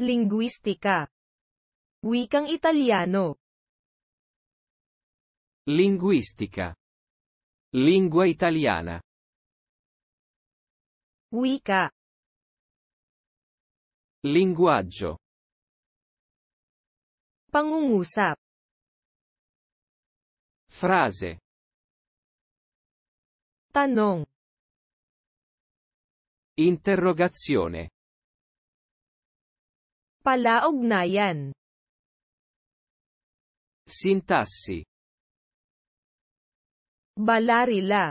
Linguistica. Wikang italiano. Linguistica. Lingua italiana. Wika. Linguaggio. Pangungusap. Frase. Tanong. Interrogazione. Palaugnayan Sintassi. Balarila.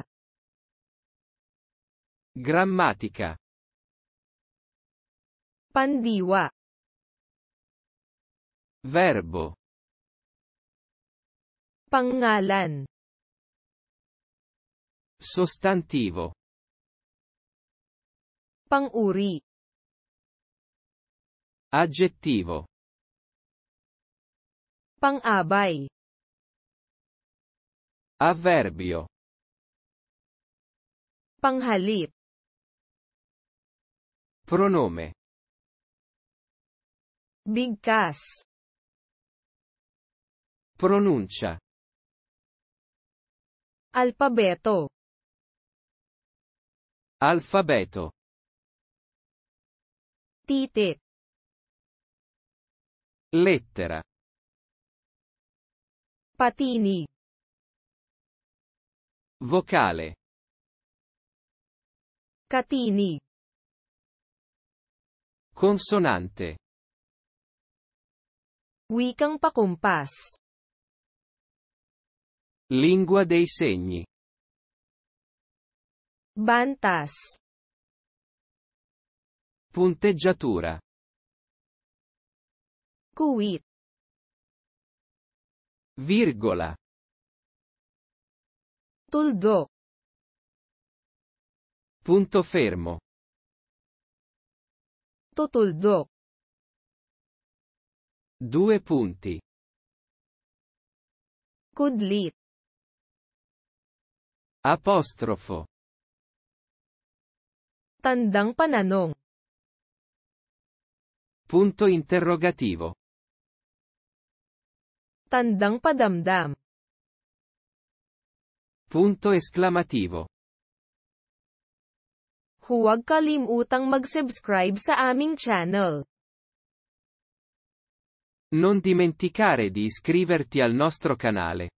Grammatica. Pandiwa. Verbo. Pangalan. Sostantivo. Panguri. Aggettivo. Pang-abay. Avverbio. Panghalip. Pronome. Bigkas. Pronuncia. Alfabeto. Alfabeto. Titit. Lettera. Patini. Vocale. Catini. Consonante. Wikang pakumpas. Lingua dei segni. Bantas. Punteggiatura cui virgola toldo punto fermo totoldo due punti codli apostrofo tandang pananong punto interrogativo matandang padamdam. Punto esclamativo. Huwag kalimutang mag-subscribe sa aming channel. Non dimenticare di iscriverti al nostro canale.